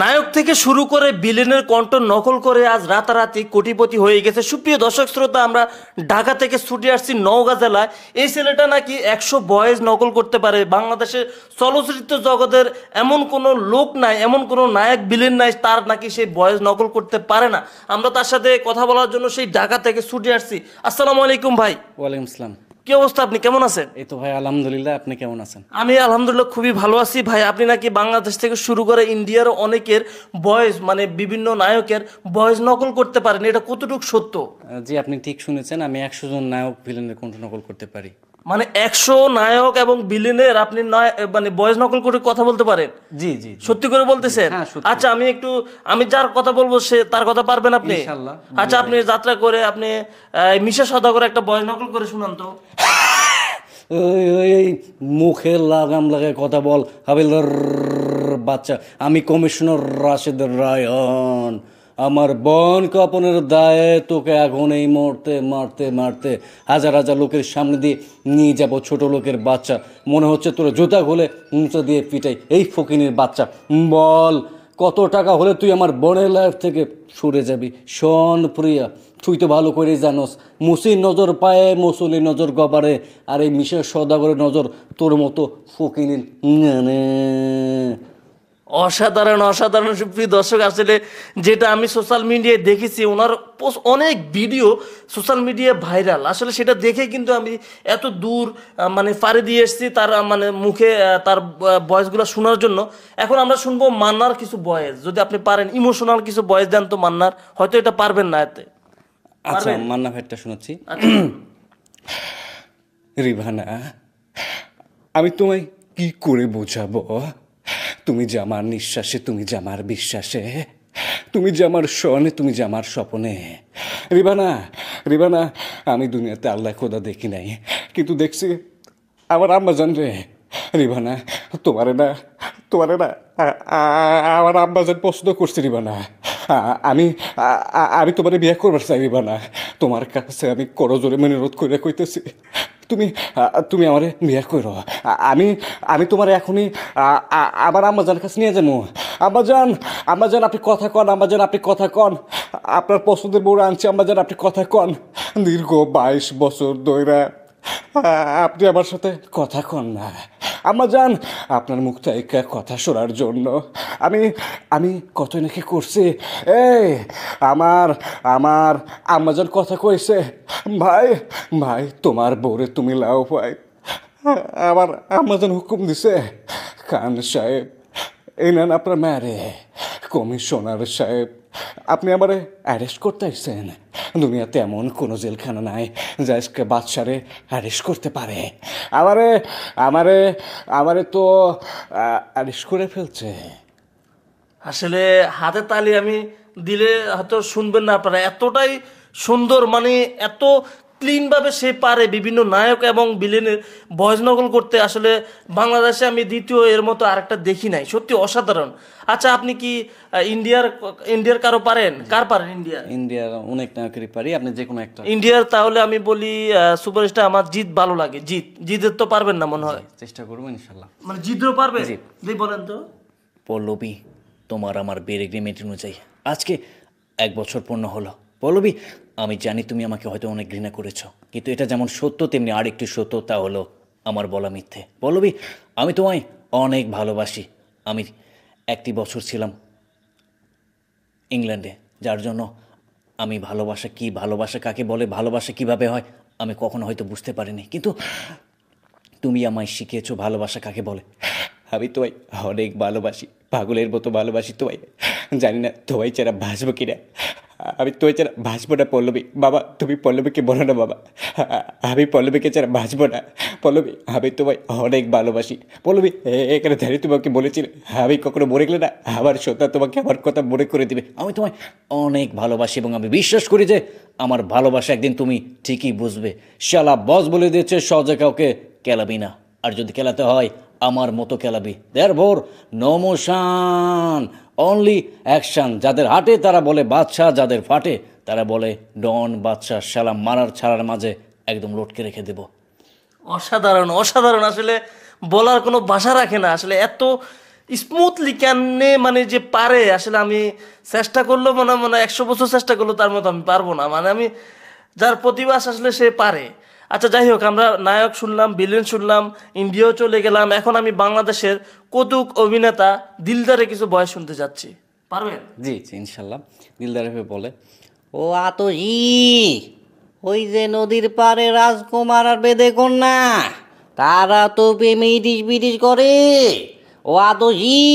নায়ক থেকে শুরু করে বিলেনের কণ্ঠ নকল করে আজ রাতারাতি কোটিপতি হয়ে গেছে সুপ্রিয় দর্শক শ্রোতা আমরা ঢাকা থেকে ছুটে আসছি নওগাঁ জেলায় এই ছেলেটা নাকি একশো বয়েস নকল করতে পারে বাংলাদেশের চলচ্চিত্র জগতের এমন কোনো লোক নাই এমন কোনো নায়ক বিলেন নাই তার নাকি সেই বয়েস নকল করতে পারে না আমরা তার সাথে কথা বলার জন্য সেই ঢাকা থেকে ছুটে আসছি আসসালামু আলাইকুম ভাই ওয়ালাইকুম আসসালাম কি অবস্থা আপনি কেমন আছেন এই তো ভাই আলহামদুলিল্লাহ আপনি কেমন আছেন আমি আলহামদুলিল্লাহ খুবই ভালো আছি ভাই আপনি নাকি বাংলাদেশ থেকে শুরু করে ইন্ডিয়ার অনেকের বয়স মানে বিভিন্ন নায়কের বয়স নকল করতে পারেন এটা কতটুকু সত্য জি আপনি ঠিক শুনেছেন আমি একশো জন নায়ক ভিলেনের কণ্ঠ নকল করতে পারি মানে একশো নায়ক এবং বিলিনের আপনি মানে বয়স নকল করে কথা বলতে পারেন জি জি সত্যি করে বলতেছেন হ্যাঁ, আচ্ছা আমি একটু আমি যার কথা বলবো সে তার কথা পারবেন আপনি আচ্ছা আপনি যাত্রা করে আপনি মিশা সদা করে একটা বয়স নকল করে শুনান তো ওই মুখে লাগাম লাগে কথা বল হাবিলদার বাচ্চা আমি কমিশনার রাশেদ রায়ন আমার বন কাপনের দায়ে তোকে এখন এই মুহূর্তে মারতে মারতে হাজার হাজার লোকের সামনে দিয়ে নিয়ে যাব ছোট লোকের বাচ্চা মনে হচ্ছে তোর জুতা খুলে উঁচু দিয়ে পিটাই এই ফকিনের বাচ্চা বল কত টাকা হলে তুই আমার বনের লাইফ থেকে সরে যাবি শোন প্রিয়া তুই তো ভালো করে জানোস মুসির নজর পায়ে মুসলির নজর গবারে আর এই মিশের সদাগরের নজর তোর মতো ফকিনের অসাধারণ অসাধারণ সুপ্রিয় দর্শক আসলে যেটা আমি সোশ্যাল মিডিয়ায় দেখেছি ওনার অনেক ভিডিও সোশ্যাল মিডিয়ায় ভাইরাল আসলে সেটা দেখে কিন্তু আমি এত দূর মানে পাড়ি দিয়ে এসেছি তার মানে মুখে তার বয়েসগুলো শোনার জন্য এখন আমরা শুনবো মান্নার কিছু বয়স যদি আপনি পারেন ইমোশনাল কিছু বয়স দেন তো মান্নার হয়তো এটা পারবেন না এতে আচ্ছা মান্না ভাইটা শোনাচ্ছি আচ্ছা। রিভানা আমি তোমায় কি করে বোঝাবো তুমি যে আমার নিঃশ্বাসে তুমি যে আমার বিশ্বাসে তুমি যে আমার স্বনে তুমি যে আমার স্বপনে রিবানা রিবানা আমি দুনিয়াতে আল্লাহ খোদা দেখি নাই কিন্তু দেখছি আমার আম্মা জান রে রিবানা তোমারে না তোমারে না আমার আম্মা জান পছন্দ করছে রিবানা আমি আমি তোমার বিয়ে করবার চাই রিবানা তোমার কাছে আমি করজোরে মনে রোধ করে কইতেছি তুমি তুমি আমার বিয়ে করো আমি আমি তোমার এখনই আমার আম্মাজান কাছে নিয়ে যাবো আম্মাজান আম্মাজান আপনি কথা কন আম্মাজান আপনি কথা কন আপনার পছন্দের বউ আনছি আম্মাজান আপনি কথা কন দীর্ঘ বাইশ বছর ধরে আপনি আমার সাথে কথা কন না আমরা যান আপনার মুখ থেকে কথা শোনার জন্য আমি আমি কত নাকি করছি এ আমার আমার যান কথা কইছে ভাই ভাই তোমার বোরে তুমি লাও ভাই আমার যান হুকুম দিছে খান সাহেব এনান আপনার ম্যারে কমিশনার সাহেব আপনি আবার অ্যারেস্ট করতে আসছেন দুনিয়াতে এমন কোনো জেলখানা নাই যা আজকে বাদশারে অ্যারেস্ট করতে পারে আমারে আমারে আমারে তো অ্যারেস্ট করে ফেলছে আসলে হাতে তালি আমি দিলে হয়তো শুনবেন না আপনারা এতটাই সুন্দর মানে এত ক্লিনভাবে সে পারে বিভিন্ন নায়ক এবং বিলেনের বয়স নকল করতে আসলে বাংলাদেশে আমি দ্বিতীয় এর মতো আরেকটা দেখি নাই সত্যি অসাধারণ আচ্ছা আপনি কি ইন্ডিয়ার ইন্ডিয়ার কারো পারেন কার পারেন ইন্ডিয়া ইন্ডিয়ার অনেক নায়কেরই পারি আপনি যে কোনো একটা ইন্ডিয়ার তাহলে আমি বলি সুপারস্টার আমার জিত ভালো লাগে জিত জিতের তো পারবেন না মনে হয় চেষ্টা করবো ইনশাল্লাহ মানে জিতও পারবে জিত বলেন তো পল্লবী তোমার আমার বেড়ে এগ্রিমেন্ট অনুযায়ী আজকে এক বছর পূর্ণ হলো পল্লবী আমি জানি তুমি আমাকে হয়তো অনেক ঘৃণা করেছো কিন্তু এটা যেমন সত্য তেমনি আরেকটি তা হলো আমার বলা মিথ্যে পল্লবী আমি তোমায় অনেক ভালোবাসি আমি একটি বছর ছিলাম ইংল্যান্ডে যার জন্য আমি ভালোবাসা কি ভালোবাসা কাকে বলে ভালোবাসা কিভাবে হয় আমি কখনো হয়তো বুঝতে পারিনি কিন্তু তুমি আমায় শিখিয়েছো ভালোবাসা কাকে বলে আমি তোমায় অনেক ভালোবাসি পাগলের মতো ভালোবাসি তোমায় জানি না তোমায় ছাড়া ভাসবো কিনা আমি তো ছাড়া ভাসবো না পল্লবী বাবা তুমি পল্লবীকে বলো না বাবা আমি পল্লবীকে ছাড়া ভাসবো না পল্লবী আমি তোমায় অনেক ভালোবাসি পল্লবী এখানে ধারে তোমাকে বলেছিলে আমি কখনো মরে গেলে না আমার সত্যা তোমাকে আমার কথা মনে করে দিবে আমি তোমায় অনেক ভালোবাসি এবং আমি বিশ্বাস করি যে আমার ভালোবাসা একদিন তুমি ঠিকই বুঝবে শালা বস বলে দিয়েছে সজা কাউকে কেলাবি না আর যদি খেলাতে হয় আমার মতো খেলাবি দেয়ার ভোর নমোশান অনলি অ্যাকশান যাদের হাটে তারা বলে বাদশাহ যাদের ফাটে তারা বলে ডন বাদশাহ শালা মারার ছাড়ার মাঝে একদম লটকে রেখে দেব অসাধারণ অসাধারণ আসলে বলার কোনো ভাষা রাখে না আসলে এত স্মুথলি কেনে মানে যে পারে আসলে আমি চেষ্টা করলেও মনে মনে একশো বছর চেষ্টা করলেও তার মতো আমি পারবো না মানে আমি যার প্রতিবাস আসলে সে পারে আচ্ছা যাই হোক আমরা নায়ক শুনলাম ভিলেন শুনলাম ইন্ডিয়াও চলে গেলাম এখন আমি বাংলাদেশের কতুক অভিনেতা দিলদারে কিছু বয়স শুনতে যাচ্ছি পারবেন জি জি ইনশাল্লাহ দিলদার বলে ও আত ওই যে নদীর পারে রাজকুমার আর বেদে কন্যা তারা তো প্রেমে ইটিস বিটিস করে ও আতজি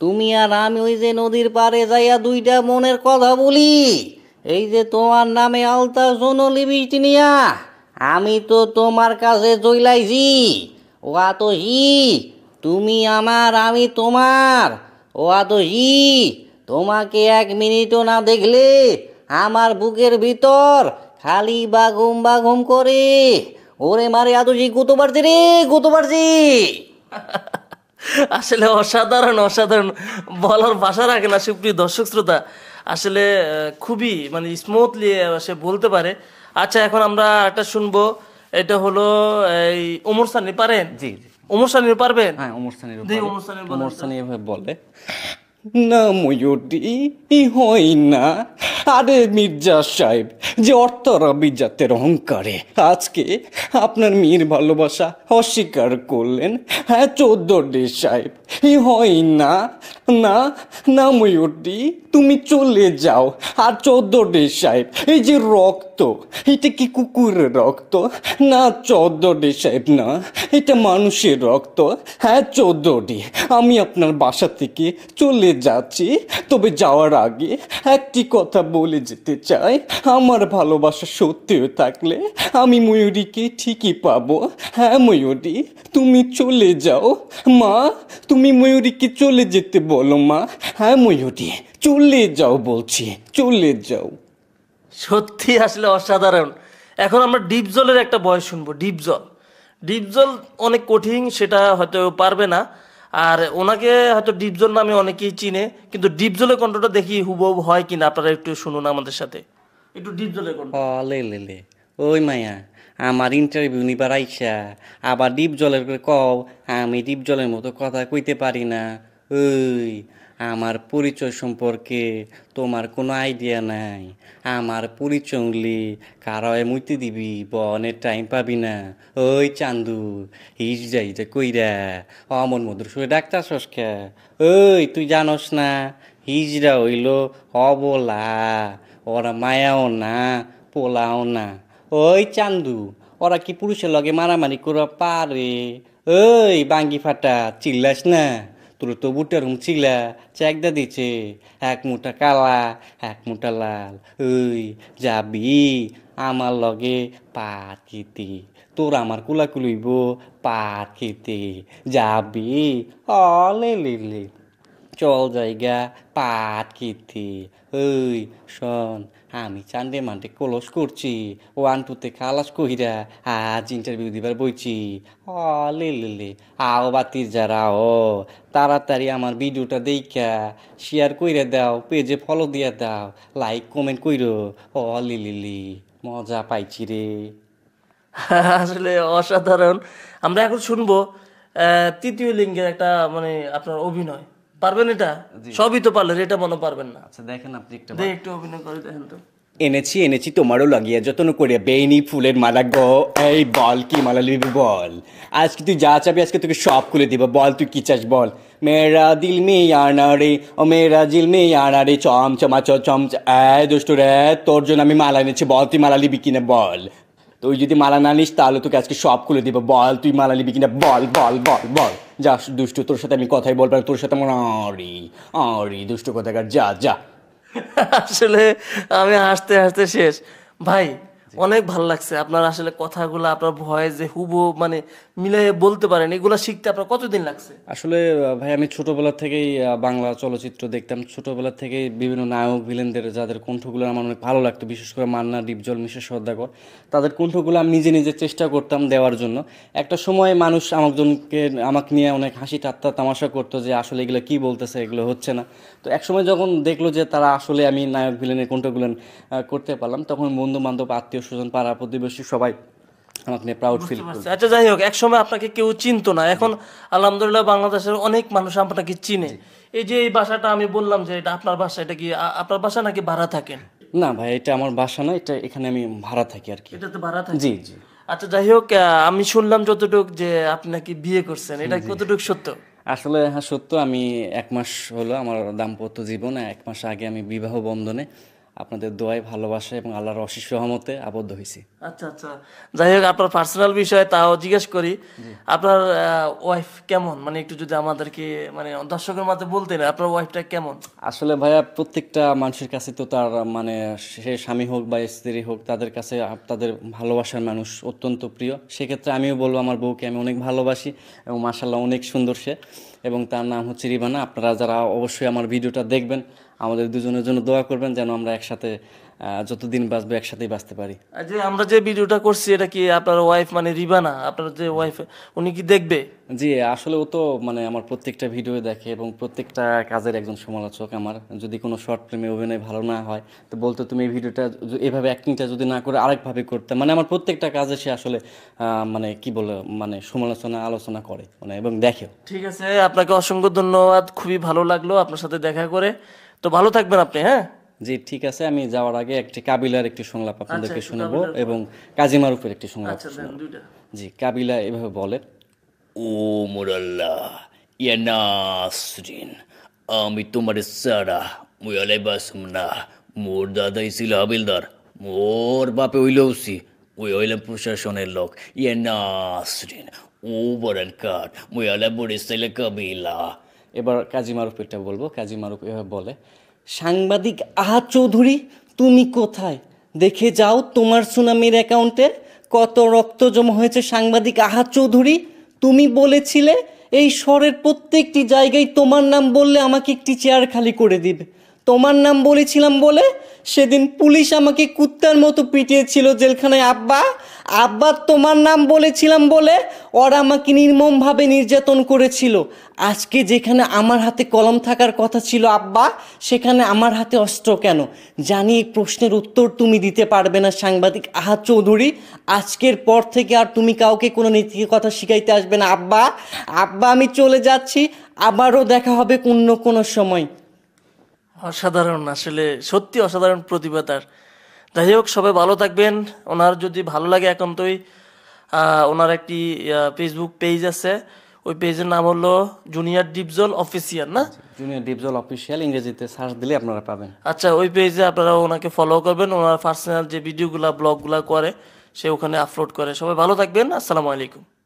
তুমি আর আমি ওই যে নদীর পারে যাইয়া দুইটা মনের কথা বলি এই যে তোমার নামে আলতা সোনলি বৃষ্টি নিয়া আমি তো তোমার কাছে চইলাইছি ও হি তুমি আমার আমি তোমার ও হি তোমাকে এক মিনিটও না দেখলে আমার বুকের ভিতর খালি বা ঘুম বা ঘুম করে ওরে মারে আতসি কত পারছি রে কত পারছি আসলে অসাধারণ অসাধারণ বলার ভাষা রাখে না সুপ্রিয় দর্শক শ্রোতা আসলে খুবই মানে স্মুথলি সে বলতে পারে আচ্ছা এখন আমরা একটা শুনবো এটা হলো এই উমর সানি পারেন জি উমর সানি পারবেন হ্যাঁ উমর সানি উমর সানি বলে না ময়ূরী হয় না আরে মির্জা সাহেব যে অর্থরাবি জাতের অহংকারে আজকে আপনার মেয়ের ভালোবাসা অস্বীকার করলেন হ্যাঁ চোদ্দ ডে সাহেব ই হয় না না না ময়ূরী তুমি চলে যাও আর চোদ্দ ডে সাহেব এই যে রক্ত এটা কি কুকুরের রক্ত না চোদ্দ ডে সাহেব না এটা মানুষের রক্ত হ্যাঁ চোদ্দ ডে আমি আপনার বাসা থেকে চলে বাইরে যাচ্ছি তবে যাওয়ার আগে একটি কথা বলে যেতে চাই আমার ভালোবাসা সত্যিও থাকলে আমি ময়ূরীকে ঠিকই পাবো হ্যাঁ ময়ূরী তুমি চলে যাও মা তুমি ময়ূরীকে চলে যেতে বলো মা হ্যাঁ ময়ূরী চলে যাও বলছি চলে যাও সত্যি আসলে অসাধারণ এখন আমরা ডিপ জলের একটা বয়স শুনবো ডিপ জল ডিপ জল অনেক কঠিন সেটা হয়তো পারবে না আর ওনাকে হয়তো ডিপজল নামে অনেকেই চিনে কিন্তু ডিপজলের কণ্ঠটা দেখি হুব হয় কিনা আপনারা একটু শুনুন আমাদের সাথে একটু ডিপজলের কণ্ঠ লে লে লে ওই মায়া আমার ইন্টারভিউ নিবার আইসা আবার ডিপজলের করে কও আমি ডিপজলের মতো কথা কইতে পারি না ওই আমার পরিচয় সম্পর্কে তোমার কোনো আইডিয়া নাই আমার পরিচয় উনলি কারয় মুইতে দিবি বনের টাইম পাবি না ওই চান্দু হিস যাই যে কইরা অমন মধুর সুরে ডাক্তার সস্কা ওই তুই জানস না হিজরা হইল অবলা ওরা মায়াও না পোলাও না ওই চান্দু ওরা কি পুরুষের লগে মারামারি করা পারে ওই বাঙ্গি ফাটা চিল্লাস না তোর তো বুটার হুম চিলা চেকদা দিছে এক মুঠা কালা এক মুঠা লাল ওই যাবি আমার লগে পাত খেতে তোর আমার কুলা কুলইব পাত খেতে যাবি অলে লে চল জায়গা পাট কীর্তি ওই শোন আমি চান্দে মানতে কলস করছি ওয়ান টুতে খালাস কহিরা আজ ইন্টারভিউ দিবার বইছি অ লে লে আও বাতির যারা ও তাড়াতাড়ি আমার ভিডিওটা দেখা শেয়ার কইরা দাও পেজে ফলো দিয়া দাও লাইক কমেন্ট কইর অ লি মজা পাইছি রে আসলে অসাধারণ আমরা এখন শুনবো তৃতীয় লিঙ্গের একটা মানে আপনার অভিনয় পারবেন এটা সবই তো পারলেন এটা মনে পারবেন না আচ্ছা দেখেন আপনি একটা একটু অভিনয় করে দেখেন তো এনেছি এনেছি তোমারও লাগিয়া যতন করিয়া বেইনি ফুলের মালা গো এই বল কি মালা লিবি বল আজকে তুই যা চাবি আজকে তোকে সব খুলে দিব বল তুই কি চাস বল মেরা দিল মে আনা রে ও মেরা দিল মে আনা রে চম চমা চম এ দোষ্ট রে তোর জন্য আমি মালা এনেছি বল তুই মালা লিবি কিনে বল তুই যদি মালা না নিস তাহলে তোকে আজকে সব খুলে দিব বল তুই মালা নিবি কিনা বল বল বল বল যা দুষ্টু তোর সাথে আমি কথাই বলবো তোর সাথে আমার অরি অরি দুষ্টু কথাকার যা যা আসলে আমি হাসতে হাসতে শেষ ভাই অনেক ভালো লাগছে আপনার আসলে কথাগুলো আপনার ভয়ে যে হুবো মানে মিলে বলতে পারেন এগুলো শিখতে আপনার কতদিন লাগছে আসলে ভাই আমি ছোটবেলা থেকেই বাংলা চলচ্চিত্র দেখতাম ছোটবেলা থেকেই বিভিন্ন নায়ক ভিলেনদের যাদের কণ্ঠগুলো আমার অনেক ভালো লাগতো বিশেষ করে মান্না ডিপজল মিশা সর্দাকর তাদের কণ্ঠগুলো আমি নিজে নিজে চেষ্টা করতাম দেওয়ার জন্য একটা সময় মানুষ আমাকে আমাকে নিয়ে অনেক হাসি ঠাট্টা তামাশা করতো যে আসলে এগুলো কি বলতেছে এগুলো হচ্ছে না তো একসময় যখন দেখলো যে তারা আসলে আমি নায়ক ভিলেনের কণ্ঠগুলো করতে পারলাম তখন বন্ধু বান্ধব আত্মীয় আত্মীয় স্বজন পাড়া প্রতিবেশী সবাই আমাকে নিয়ে প্রাউড ফিল করছে আচ্ছা যাই হোক একসময় আপনাকে কেউ না এখন আলহামদুলিল্লাহ বাংলাদেশের অনেক মানুষ আপনাকে চিনে এই যে এই বাসাটা আমি বললাম যে এটা আপনার বাসা এটা কি আপনার বাসা নাকি ভাড়া থাকেন না ভাই এটা আমার বাসা না এটা এখানে আমি ভাড়া থাকি আর কি এটা তো ভাড়া থাকি জি জি আচ্ছা যাই হোক আমি শুনলাম যতটুক যে আপনি নাকি বিয়ে করছেন এটা কতটুকু সত্য আসলে হ্যাঁ সত্য আমি এক মাস হলো আমার দাম্পত্য জীবন এক মাস আগে আমি বিবাহ বন্ধনে আপনাদের দোয়ায় ভালোবাসা এবং আল্লাহর অশেষ সহমতে আবদ্ধ হয়েছি আচ্ছা আচ্ছা যাই হোক আপনার পার্সোনাল বিষয়ে তাও জিজ্ঞেস করি আপনার ওয়াইফ কেমন মানে একটু যদি আমাদেরকে মানে দর্শকের মাঝে বলতেন আপনার ওয়াইফটা কেমন আসলে ভাইয়া প্রত্যেকটা মানুষের কাছে তো তার মানে সে স্বামী হোক বা স্ত্রী হোক তাদের কাছে তাদের ভালোবাসার মানুষ অত্যন্ত প্রিয় সেক্ষেত্রে আমিও বলবো আমার বউকে আমি অনেক ভালোবাসি এবং মাসাল্লাহ অনেক সুন্দর সে এবং তার নাম হচ্ছে রিবানা আপনারা যারা অবশ্যই আমার ভিডিওটা দেখবেন আমাদের দুজনের জন্য দোয়া করবেন যেন আমরা একসাথে যতদিন বাঁচবো একসাথেই বাঁচতে পারি যে আমরা যে ভিডিওটা করছি এটা কি আপনার ওয়াইফ মানে রিবানা আপনার যে ওয়াইফ উনি কি দেখবে জি আসলে ও তো মানে আমার প্রত্যেকটা ভিডিও দেখে এবং প্রত্যেকটা কাজের একজন সমালোচক আমার যদি কোনো শর্ট ফিল্মে অভিনয় ভালো না হয় তো বলতো তুমি এই ভিডিওটা এভাবে অ্যাক্টিংটা যদি না করে আরেকভাবে করতে মানে আমার প্রত্যেকটা কাজে সে আসলে মানে কি বলে মানে সমালোচনা আলোচনা করে মানে এবং দেখেও ঠিক আছে আপনাকে অসংখ্য ধন্যবাদ খুবই ভালো লাগলো আপনার সাথে দেখা করে তো ভালো থাকবেন আপনি হ্যাঁ জি ঠিক আছে আমি যাওয়ার আগে একটি কাবিলার একটি সংলাপ আপনাদেরকে আচ্ছা, শোনাবো এবং কাজী মারুফের একটি সংলাপ আচ্ছা, জি কাবিলা এভাবে বলে ও মুরাল্লাহ ইয়া নাসরিন আমি তোমার সারা মুয়ালাই বাসুম না মোর দাদাই ছিল হাবিলদার মোর বাপে হইল উসি ওই হইল প্রশাসনের লোক ইয়া নাসরিন ও বরান কাঠ মুয়ালা বড়ে ছিল কাবিলা এবার কাজী মারুফেরটা বলবো কাজী মারুফ এভাবে বলে সাংবাদিক আহা চৌধুরী তুমি কোথায় দেখে যাও তোমার সুনামির অ্যাকাউন্টে কত রক্ত জমা হয়েছে সাংবাদিক আহা চৌধুরী তুমি বলেছিলে এই স্বরের প্রত্যেকটি জায়গায় তোমার নাম বললে আমাকে একটি চেয়ার খালি করে দিবে তোমার নাম বলেছিলাম বলে সেদিন পুলিশ আমাকে কুত্তার মতো পিটিয়েছিল জেলখানায় আব্বা আব্বা তোমার নাম বলেছিলাম বলে ওরা আমাকে নির্মমভাবে নির্যাতন করেছিল আজকে যেখানে আমার হাতে কলম থাকার কথা ছিল আব্বা সেখানে আমার হাতে অস্ত্র কেন জানি এই প্রশ্নের উত্তর তুমি দিতে পারবে না সাংবাদিক আহা চৌধুরী আজকের পর থেকে আর তুমি কাউকে কোনো নীতি কথা শিখাইতে আসবে না আব্বা আব্বা আমি চলে যাচ্ছি আবারও দেখা হবে অন্য কোনো সময় অসাধারণ আসলে সত্যি অসাধারণ প্রতিভা তার যাই হোক সবাই ভালো থাকবেন ওনার যদি ভালো লাগে এখন একান্তই ওনার একটি ফেসবুক পেজ আছে ওই পেজের নাম হলো জুনিয়র ডিপজল অফিসিয়াল না জুনিয়র ডিপজল অফিসিয়াল ইংরেজিতে সার্চ দিলে আপনারা পাবেন আচ্ছা ওই পেজে আপনারা ওনাকে ফলো করবেন ওনার পার্সোনাল যে ভিডিওগুলো ব্লগগুলো করে সে ওখানে আপলোড করে সবাই ভালো থাকবেন আসসালামু আলাইকুম